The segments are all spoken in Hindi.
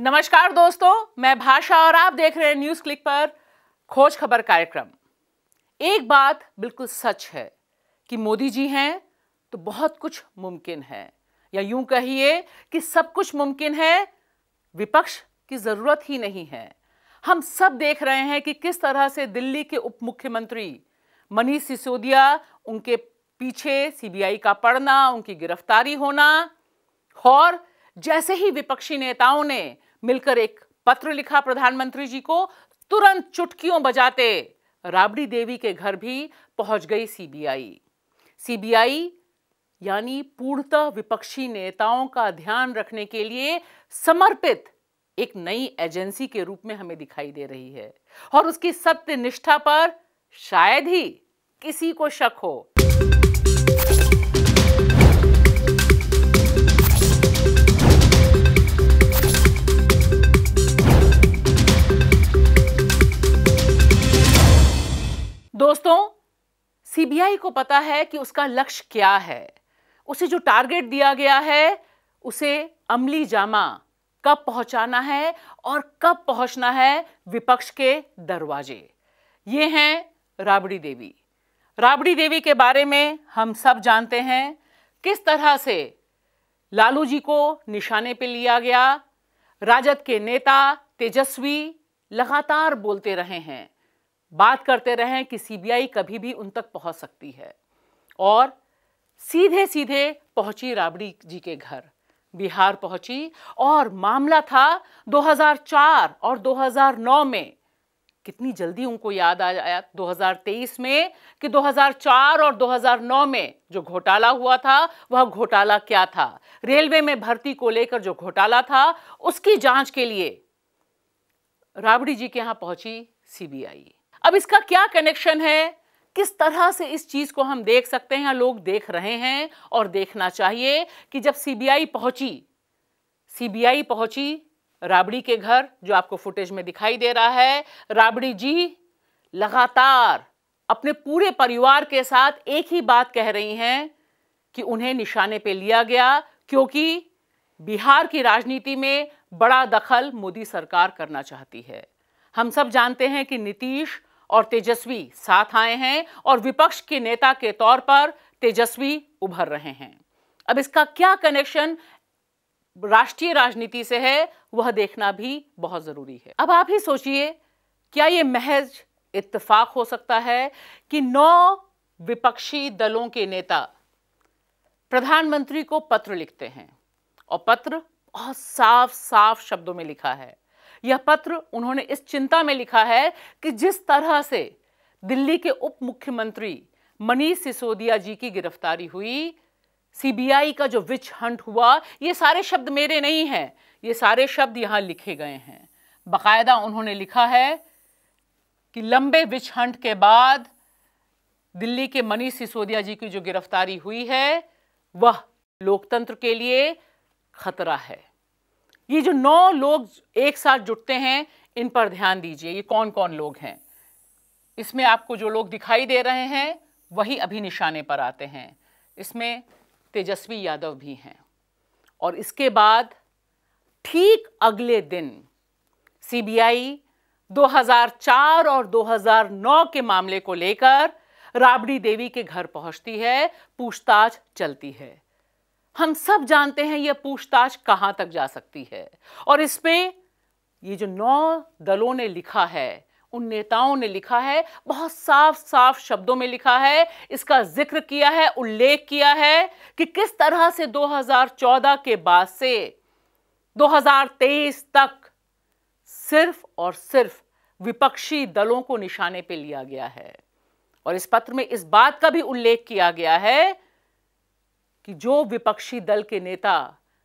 नमस्कार दोस्तों मैं भाषा और आप देख रहे हैं न्यूज़ क्लिक पर खोज खबर कार्यक्रम एक बात बिल्कुल सच है कि मोदी जी हैं तो बहुत कुछ मुमकिन है या यूं कहिए कि सब कुछ मुमकिन है विपक्ष की ज़रूरत ही नहीं है हम सब देख रहे हैं कि किस तरह से दिल्ली के उप मुख्यमंत्री मनीष सिसोदिया उनके पीछे सीबीआई का पड़ना उनकी गिरफ्तारी होना और जैसे ही विपक्षी नेताओं ने मिलकर एक पत्र लिखा प्रधानमंत्री जी को तुरंत चुटकियों बजाते राबड़ी देवी के घर भी पहुंच गई सीबीआई सीबीआई यानी पूर्णतः विपक्षी नेताओं का ध्यान रखने के लिए समर्पित एक नई एजेंसी के रूप में हमें दिखाई दे रही है और उसकी सत्य निष्ठा पर शायद ही किसी को शक हो दोस्तों सीबीआई को पता है कि उसका लक्ष्य क्या है उसे जो टारगेट दिया गया है उसे अमली जामा कब पहुंचाना है और कब पहुंचना है विपक्ष के दरवाजे ये हैं राबड़ी देवी राबड़ी देवी के बारे में हम सब जानते हैं किस तरह से लालू जी को निशाने पे लिया गया राजद के नेता तेजस्वी लगातार बोलते रहे हैं बात करते रहे कि सीबीआई कभी भी उन तक पहुंच सकती है और सीधे सीधे पहुंची राबड़ी जी के घर बिहार पहुंची और मामला था 2004 और 2009 में कितनी जल्दी उनको याद आ जाया 2023 में कि 2004 और 2009 में जो घोटाला हुआ था वह घोटाला क्या था रेलवे में भर्ती को लेकर जो घोटाला था उसकी जांच के लिए राबड़ी जी के यहां पहुंची सीबीआई अब इसका क्या कनेक्शन है किस तरह से इस चीज़ को हम देख सकते हैं या लोग देख रहे हैं और देखना चाहिए कि जब सीबीआई पहुंची सीबीआई पहुंची राबड़ी के घर जो आपको फुटेज में दिखाई दे रहा है राबड़ी जी लगातार अपने पूरे परिवार के साथ एक ही बात कह रही हैं कि उन्हें निशाने पे लिया गया क्योंकि बिहार की राजनीति में बड़ा दखल मोदी सरकार करना चाहती है हम सब जानते हैं कि नीतीश और तेजस्वी साथ आए हैं और विपक्ष के नेता के तौर पर तेजस्वी उभर रहे हैं अब इसका क्या कनेक्शन राष्ट्रीय राजनीति से है वह देखना भी बहुत जरूरी है अब आप ही सोचिए क्या यह महज इत्तेफाक हो सकता है कि नौ विपक्षी दलों के नेता प्रधानमंत्री को पत्र लिखते हैं और पत्र बहुत साफ साफ शब्दों में लिखा है यह पत्र उन्होंने इस चिंता में लिखा है कि जिस तरह से दिल्ली के उप मुख्यमंत्री मनीष सिसोदिया जी की गिरफ्तारी हुई सीबीआई का जो विच हंट हुआ ये सारे शब्द मेरे नहीं हैं ये सारे शब्द यहाँ लिखे गए हैं बाकायदा उन्होंने लिखा है कि लंबे विच हंट के बाद दिल्ली के मनीष सिसोदिया जी की जो गिरफ्तारी हुई है वह लोकतंत्र के लिए खतरा है ये जो नौ लोग एक साथ जुटते हैं इन पर ध्यान दीजिए ये कौन कौन लोग हैं इसमें आपको जो लोग दिखाई दे रहे हैं वही अभी निशाने पर आते हैं इसमें तेजस्वी यादव भी हैं और इसके बाद ठीक अगले दिन सीबीआई 2004 और 2009 के मामले को लेकर राबड़ी देवी के घर पहुंचती है पूछताछ चलती है हम सब जानते हैं यह पूछताछ कहां तक जा सकती है और इसमें ये जो नौ दलों ने लिखा है उन नेताओं ने लिखा है बहुत साफ साफ शब्दों में लिखा है इसका जिक्र किया है उल्लेख किया है कि किस तरह से 2014 के बाद से 2023 तक सिर्फ और सिर्फ विपक्षी दलों को निशाने पे लिया गया है और इस पत्र में इस बात का भी उल्लेख किया गया है कि जो विपक्षी दल के नेता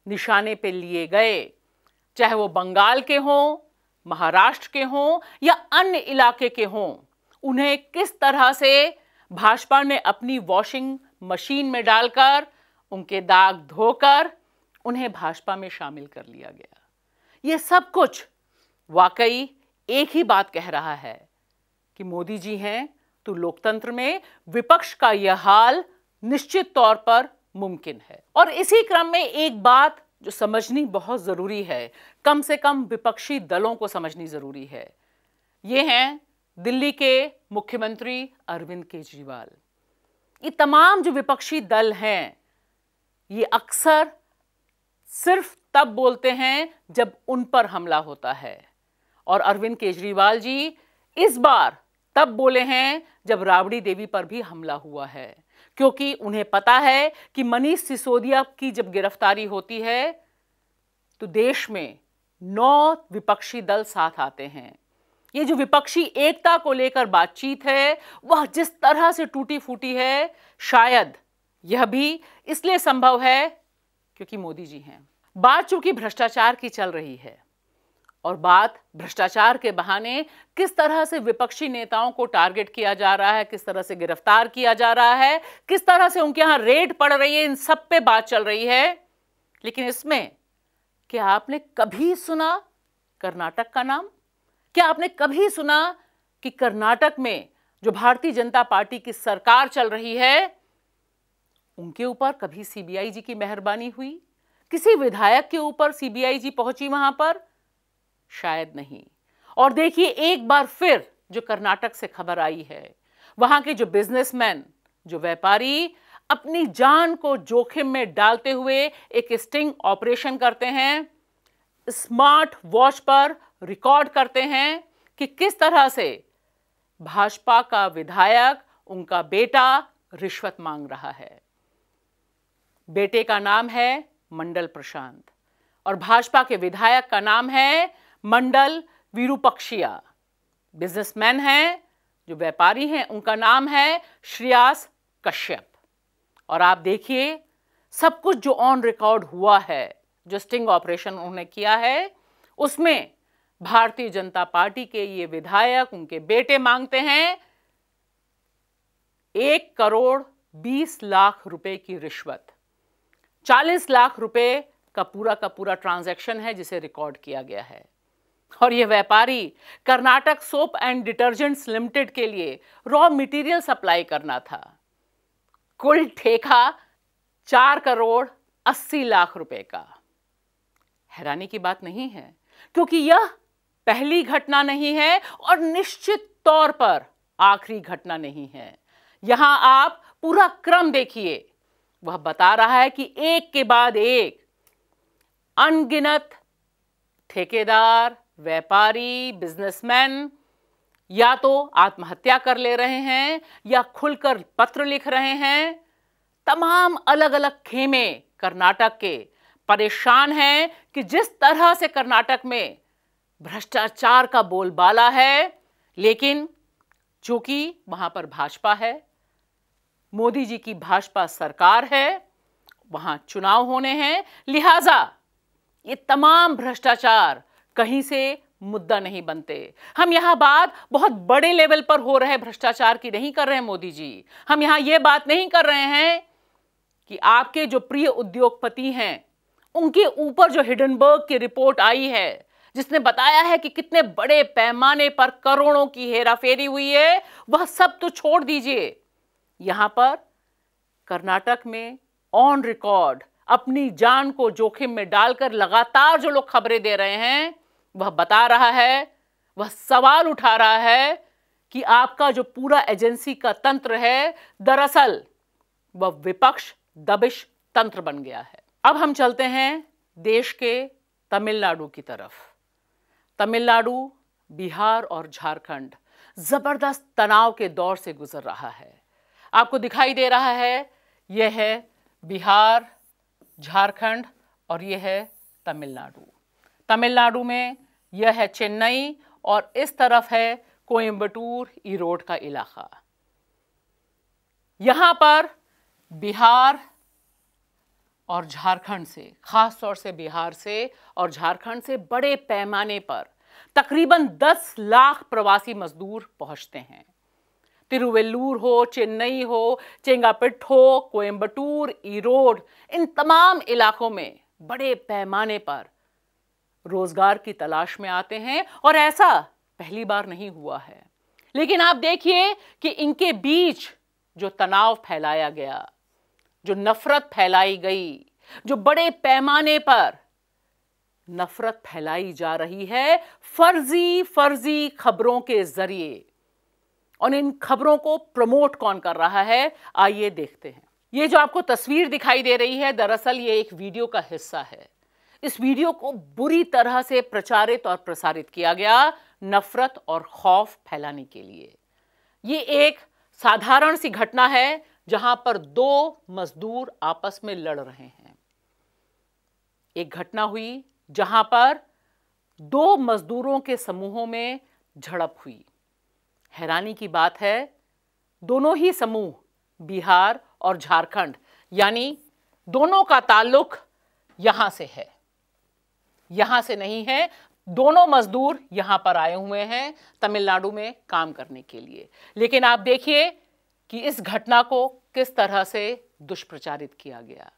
निशाने पर लिए गए चाहे वो बंगाल के हों महाराष्ट्र के हों या अन्य इलाके के हों उन्हें किस तरह से भाजपा ने अपनी वॉशिंग मशीन में डालकर उनके दाग धोकर उन्हें भाजपा में शामिल कर लिया गया ये सब कुछ वाकई एक ही बात कह रहा है कि मोदी जी हैं तो लोकतंत्र में विपक्ष का यह हाल निश्चित तौर पर मुमकिन है और इसी क्रम में एक बात जो समझनी बहुत ज़रूरी है कम से कम विपक्षी दलों को समझनी ज़रूरी है ये हैं दिल्ली के मुख्यमंत्री अरविंद केजरीवाल ये तमाम जो विपक्षी दल हैं ये अक्सर सिर्फ तब बोलते हैं जब उन पर हमला होता है और अरविंद केजरीवाल जी इस बार तब बोले हैं जब राबड़ी देवी पर भी हमला हुआ है क्योंकि उन्हें पता है कि मनीष सिसोदिया की जब गिरफ्तारी होती है तो देश में नौ विपक्षी दल साथ आते हैं ये जो विपक्षी एकता को लेकर बातचीत है वह जिस तरह से टूटी फूटी है शायद यह भी इसलिए संभव है क्योंकि मोदी जी हैं बात चूंकि भ्रष्टाचार की चल रही है और बात भ्रष्टाचार के बहाने किस तरह से विपक्षी नेताओं को टारगेट किया जा रहा है किस तरह से गिरफ्तार किया जा रहा है किस तरह से उनके यहां रेड पड़ रही है इन सब पे बात चल रही है लेकिन इसमें क्या आपने कभी सुना कर्नाटक का नाम क्या आपने कभी सुना कि कर्नाटक में जो भारतीय जनता पार्टी की सरकार चल रही है उनके ऊपर कभी सीबीआई जी की मेहरबानी हुई किसी विधायक के ऊपर सीबीआई जी पहुंची वहां पर शायद नहीं और देखिए एक बार फिर जो कर्नाटक से खबर आई है वहां के जो बिजनेसमैन जो व्यापारी अपनी जान को जोखिम में डालते हुए एक स्टिंग ऑपरेशन करते हैं स्मार्ट वॉच पर रिकॉर्ड करते हैं कि किस तरह से भाजपा का विधायक उनका बेटा रिश्वत मांग रहा है बेटे का नाम है मंडल प्रशांत और भाजपा के विधायक का नाम है मंडल विरूपक्षिया बिजनेसमैन हैं जो व्यापारी हैं उनका नाम है श्रेयास कश्यप और आप देखिए सब कुछ जो ऑन रिकॉर्ड हुआ है जो स्टिंग ऑपरेशन उन्होंने किया है उसमें भारतीय जनता पार्टी के ये विधायक उनके बेटे मांगते हैं एक करोड़ बीस लाख रुपए की रिश्वत चालीस लाख रुपए का पूरा का पूरा ट्रांजैक्शन है जिसे रिकॉर्ड किया गया है और ये व्यापारी Karnataka soap and detergents limited के लिए रॉ मटेरियल सप्लाई करना था कुल ठेका चार करोड़ अस्सी लाख रुपए का हैरानी की बात नहीं है क्योंकि यह पहली घटना नहीं है और निश्चित तौर पर आखिरी घटना नहीं है यहां आप पूरा क्रम देखिए वह बता रहा है कि एक के बाद एक अनगिनत ठेकेदार व्यापारी बिजनेसमैन या तो आत्महत्या कर ले रहे हैं या खुलकर पत्र लिख रहे हैं तमाम अलग अलग खेमे कर्नाटक के परेशान हैं कि जिस तरह से कर्नाटक में भ्रष्टाचार का बोलबाला है लेकिन चूंकि वहां पर भाजपा है मोदी जी की भाजपा सरकार है वहां चुनाव होने हैं लिहाजा ये तमाम भ्रष्टाचार कहीं से मुद्दा नहीं बनते हम यहां बात बहुत बड़े लेवल पर हो रहे भ्रष्टाचार की नहीं कर रहे हैं मोदी जी हम यहां ये बात नहीं कर रहे हैं कि आपके जो प्रिय उद्योगपति हैं उनके ऊपर जो हिडनबर्ग की रिपोर्ट आई है जिसने बताया है कि कितने बड़े पैमाने पर करोड़ों की हेराफेरी हुई है वह सब तो छोड़ दीजिए यहां पर कर्नाटक में ऑन रिकॉर्ड अपनी जान को जोखिम में डालकर लगातार जो लोग खबरें दे रहे हैं वह बता रहा है वह सवाल उठा रहा है कि आपका जो पूरा एजेंसी का तंत्र है दरअसल वह विपक्ष दबिश तंत्र बन गया है अब हम चलते हैं देश के तमिलनाडु की तरफ तमिलनाडु बिहार और झारखंड ज़बरदस्त तनाव के दौर से गुजर रहा है आपको दिखाई दे रहा है यह है बिहार झारखंड और यह है तमिलनाडु तमिलनाडु में यह है चेन्नई और इस तरफ है कोयम्बटूर ईरोड का इलाका यहां पर बिहार और झारखंड से ख़ास तौर से बिहार से और झारखंड से बड़े पैमाने पर तकरीबन 10 लाख प्रवासी मजदूर पहुंचते हैं तिरुवेल्लूर हो चेन्नई हो चेंगापिट हो कोयम्बटूर ईरोड इन तमाम इलाकों में बड़े पैमाने पर रोजगार की तलाश में आते हैं और ऐसा पहली बार नहीं हुआ है लेकिन आप देखिए कि इनके बीच जो तनाव फैलाया गया जो नफरत फैलाई गई जो बड़े पैमाने पर नफरत फैलाई जा रही है फर्जी फर्जी खबरों के जरिए और इन खबरों को प्रमोट कौन कर रहा है आइए देखते हैं ये जो आपको तस्वीर दिखाई दे रही है दरअसल ये एक वीडियो का हिस्सा है इस वीडियो को बुरी तरह से प्रचारित और प्रसारित किया गया नफरत और खौफ फैलाने के लिए ये एक साधारण सी घटना है जहां पर दो मजदूर आपस में लड़ रहे हैं एक घटना हुई जहां पर दो मजदूरों के समूहों में झड़प हुई हैरानी की बात है दोनों ही समूह बिहार और झारखंड यानी दोनों का ताल्लुक यहां से है यहां से नहीं है दोनों मजदूर यहां पर आए हुए हैं तमिलनाडु में काम करने के लिए लेकिन आप देखिए कि इस घटना को किस तरह से दुष्प्रचारित किया गया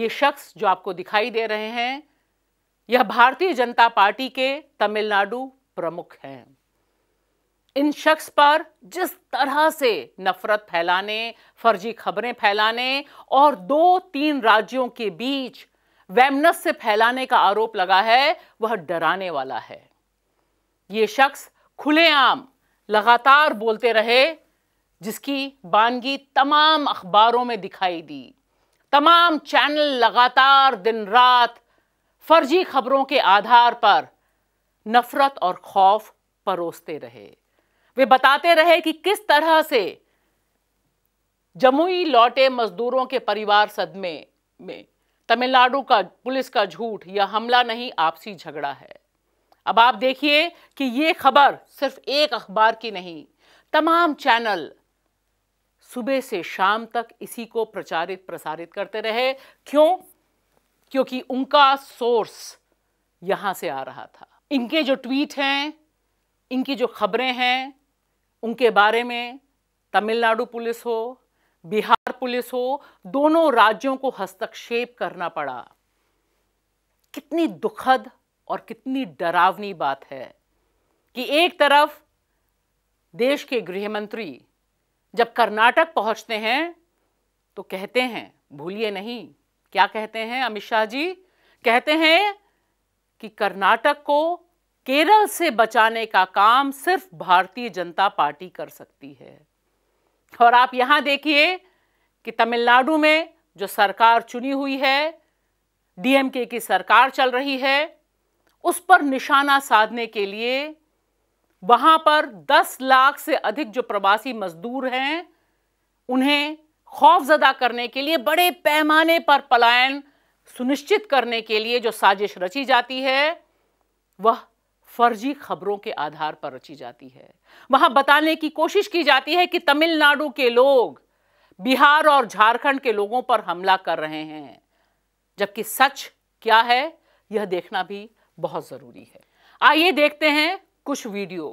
ये शख्स जो आपको दिखाई दे रहे हैं यह भारतीय जनता पार्टी के तमिलनाडु प्रमुख हैं इन शख्स पर जिस तरह से नफरत फैलाने फर्जी खबरें फैलाने और दो तीन राज्यों के बीच वैमनस से फैलाने का आरोप लगा है वह डराने वाला है ये शख्स खुलेआम लगातार बोलते रहे जिसकी बानगी तमाम अखबारों में दिखाई दी तमाम चैनल लगातार दिन रात फर्जी खबरों के आधार पर नफरत और खौफ परोसते रहे वे बताते रहे कि किस तरह से जमुई लौटे मजदूरों के परिवार सदमे में तमिलनाडु का पुलिस का झूठ यह हमला नहीं आपसी झगड़ा है अब आप देखिए कि ये खबर सिर्फ एक अखबार की नहीं तमाम चैनल सुबह से शाम तक इसी को प्रचारित प्रसारित करते रहे क्यों क्योंकि उनका सोर्स यहां से आ रहा था इनके जो ट्वीट हैं इनकी जो खबरें हैं उनके बारे में तमिलनाडु पुलिस हो बिहार पुलिस हो दोनों राज्यों को हस्तक्षेप करना पड़ा कितनी दुखद और कितनी डरावनी बात है कि एक तरफ देश के गृहमंत्री जब कर्नाटक पहुंचते हैं तो कहते हैं भूलिए नहीं क्या कहते हैं अमित शाह जी कहते हैं कि कर्नाटक को केरल से बचाने का काम सिर्फ भारतीय जनता पार्टी कर सकती है और आप यहाँ देखिए कि तमिलनाडु में जो सरकार चुनी हुई है डीएमके की सरकार चल रही है उस पर निशाना साधने के लिए वहाँ पर 10 लाख से अधिक जो प्रवासी मजदूर हैं उन्हें खौफजदा करने के लिए बड़े पैमाने पर पलायन सुनिश्चित करने के लिए जो साजिश रची जाती है वह फर्जी खबरों के आधार पर रची जाती है वहां बताने की कोशिश की जाती है कि तमिलनाडु के लोग बिहार और झारखंड के लोगों पर हमला कर रहे हैं जबकि सच क्या है यह देखना भी बहुत ज़रूरी है आइए देखते हैं कुछ वीडियो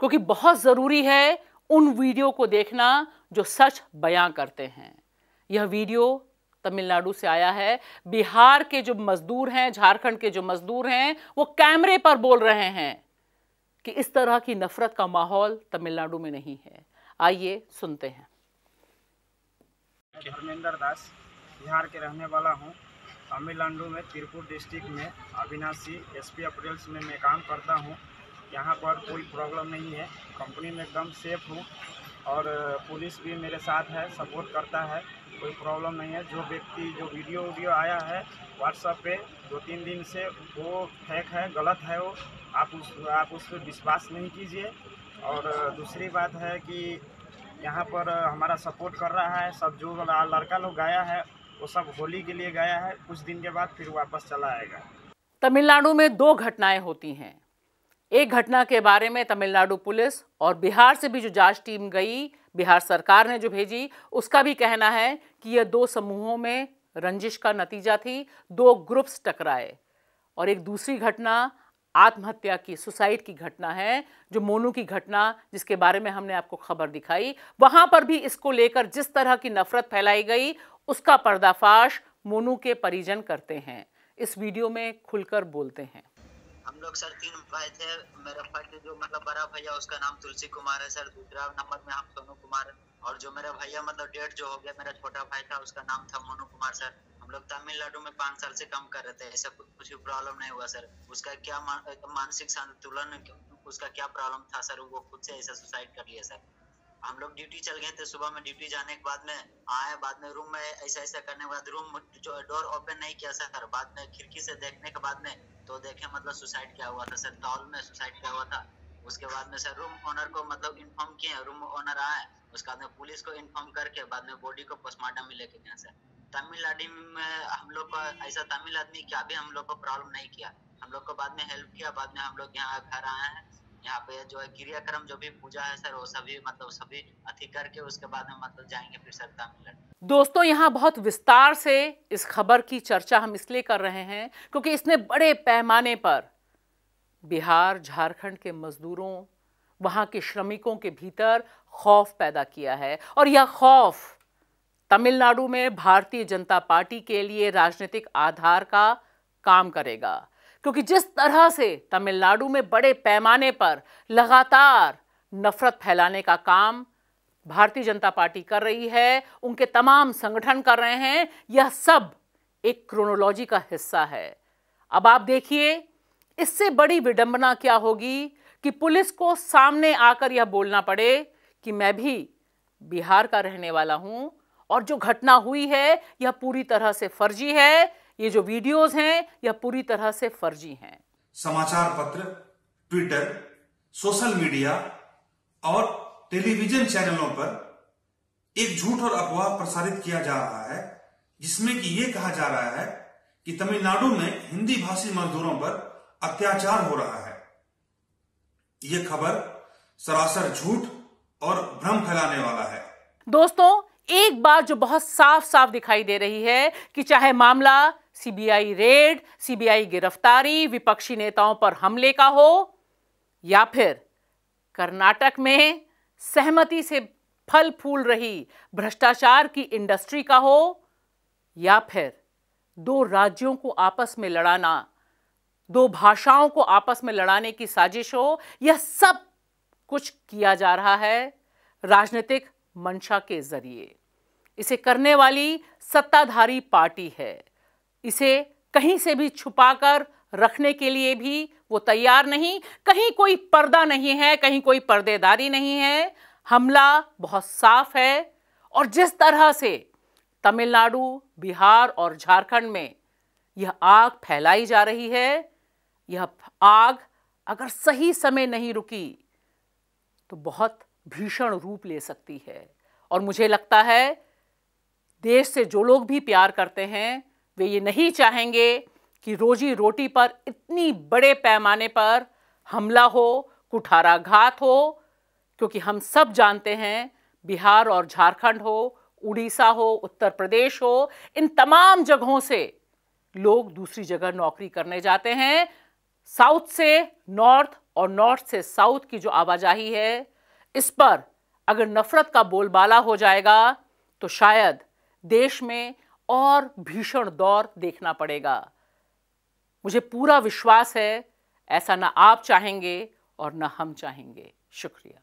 क्योंकि बहुत ज़रूरी है उन वीडियो को देखना जो सच बयां करते हैं यह वीडियो तमिलनाडु से आया है बिहार के जो मजदूर हैं झारखंड के जो मजदूर हैं वो कैमरे पर बोल रहे हैं कि इस तरह की नफरत का माहौल तमिलनाडु में नहीं है आइए सुनते हैं धर्मेंद्र दास बिहार के रहने वाला हूँ तमिलनाडु में तिरपुर डिस्ट्रिक्ट में अविनाशी एस पी अप्रेल्स में मैं काम करता हूँ यहाँ पर कोई प्रॉब्लम नहीं है कंपनी में एकदम सेफ हूँ और पुलिस भी मेरे साथ है सपोर्ट करता है कोई प्रॉब्लम नहीं है जो व्यक्ति जो वीडियो वीडियो आया है व्हाट्सएप पे दो तीन दिन से वो फेक है गलत है वो आप उस आप उस पर विश्वास नहीं कीजिए और दूसरी बात है कि यहाँ पर हमारा सपोर्ट कर रहा है सब जो लड़का लोग गया है वो सब होली के लिए गया है कुछ दिन के बाद फिर वापस चला आएगा तमिलनाडु में दो घटनाएं होती हैं एक घटना के बारे में तमिलनाडु पुलिस और बिहार से भी जो जांच टीम गई बिहार सरकार ने जो भेजी उसका भी कहना है कि यह दो समूहों में रंजिश का नतीजा थी दो ग्रुप्स टकराए और एक दूसरी घटना आत्महत्या की सुसाइड की घटना है जो मोनू की घटना जिसके बारे में हमने आपको खबर दिखाई वहां पर भी इसको लेकर जिस तरह की नफरत फैलाई गई उसका पर्दाफाश मोनू के परिजन करते हैं इस वीडियो में खुलकर बोलते हैं लोग सर तीन भाई थे मेरा फर्स्ट जो मतलब बड़ा भैया उसका नाम तुलसी कुमार है सर दूसरा नंबर में हम सोनू कुमार और जो मेरा भैया मतलब डेट जो हो गया मेरा छोटा भाई था उसका नाम था मोनू कुमार सर हम लोग तमिलनाडु में पांच साल से कम कर रहे थे ऐसा कुछ भी प्रॉब्लम नहीं हुआ सर उसका क्या मानसिक संतुलन उसका क्या प्रॉब्लम था सर वो खुद से ऐसा सुसाइड कर लिया सर हम लोग ड्यूटी चल गए थे सुबह में ड्यूटी जाने के बाद में आए बाद में रूम में ऐसा ऐसा करने के बाद रूम जो डोर ओपन नहीं किया सर बाद में खिड़की से देखने के बाद में तो देखें मतलब सुसाइड क्या हुआ था सर टॉल में सुसाइड क्या हुआ था उसके बाद में सर रूम ओनर को मतलब इन्फॉर्म किए रूम ओनर आए उसके बाद में पुलिस को इन्फॉर्म करके बाद में बॉडी को पोस्टमार्टम में लेके गया सर तमिलनाडु में हम लोग का ऐसा तमिल आदमी क्या भी हम लोग को प्रॉब्लम नहीं किया हम लोग को बाद में हेल्प किया बाद में हम लोग यहाँ घर आए हैं यहाँ पे जो है क्रियाक्रम जो भी पूजा है सर वो सभी मतलब सभी अति करके उसके बाद में मतलब जाएंगे फिर सरता मिलन दोस्तों यहाँ बहुत विस्तार से इस खबर की चर्चा हम इसलिए कर रहे हैं क्योंकि इसने बड़े पैमाने पर बिहार झारखंड के मजदूरों वहाँ के श्रमिकों के भीतर खौफ पैदा किया है और यह खौफ तमिलनाडु में भारतीय जनता पार्टी के लिए राजनीतिक आधार का काम करेगा क्योंकि जिस तरह से तमिलनाडु में बड़े पैमाने पर लगातार नफरत फैलाने का काम भारतीय जनता पार्टी कर रही है उनके तमाम संगठन कर रहे हैं यह सब एक क्रोनोलॉजी का हिस्सा है अब आप देखिए इससे बड़ी विडंबना क्या होगी कि पुलिस को सामने आकर यह बोलना पड़े कि मैं भी बिहार का रहने वाला हूं और जो घटना हुई है यह पूरी तरह से फर्जी है ये जो वीडियोस हैं यह पूरी तरह से फर्जी हैं समाचार पत्र ट्विटर सोशल मीडिया और टेलीविजन चैनलों पर एक झूठ और अफवाह प्रसारित किया जा रहा है जिसमें कि यह कहा जा रहा है कि तमिलनाडु में हिंदी भाषी मजदूरों पर अत्याचार हो रहा है यह खबर सरासर झूठ और भ्रम फैलाने वाला है दोस्तों एक बात जो बहुत साफ साफ दिखाई दे रही है कि चाहे मामला सीबीआई रेड सीबीआई गिरफ्तारी विपक्षी नेताओं पर हमले का हो या फिर कर्नाटक में सहमति से फल फूल रही भ्रष्टाचार की इंडस्ट्री का हो या फिर दो राज्यों को आपस में लड़ाना दो भाषाओं को आपस में लड़ाने की साजिश हो यह सब कुछ किया जा रहा है राजनीतिक मंशा के जरिए इसे करने वाली सत्ताधारी पार्टी है इसे कहीं से भी छुपाकर रखने के लिए भी वो तैयार नहीं कहीं कोई पर्दा नहीं है कहीं कोई पर्देदारी नहीं है हमला बहुत साफ है और जिस तरह से तमिलनाडु बिहार और झारखंड में यह आग फैलाई जा रही है यह आग अगर सही समय नहीं रुकी तो बहुत भीषण रूप ले सकती है और मुझे लगता है देश से जो लोग भी प्यार करते हैं वे ये नहीं चाहेंगे कि रोजी रोटी पर इतनी बड़े पैमाने पर हमला हो कुठाराघात हो क्योंकि हम सब जानते हैं बिहार और झारखंड हो उड़ीसा हो उत्तर प्रदेश हो इन तमाम जगहों से लोग दूसरी जगह नौकरी करने जाते हैं साउथ से नॉर्थ और नॉर्थ से साउथ की जो आवाजाही है इस पर अगर नफरत का बोलबाला हो जाएगा तो शायद देश में और भीषण दौर देखना पड़ेगा मुझे पूरा विश्वास है ऐसा ना आप चाहेंगे और ना हम चाहेंगे शुक्रिया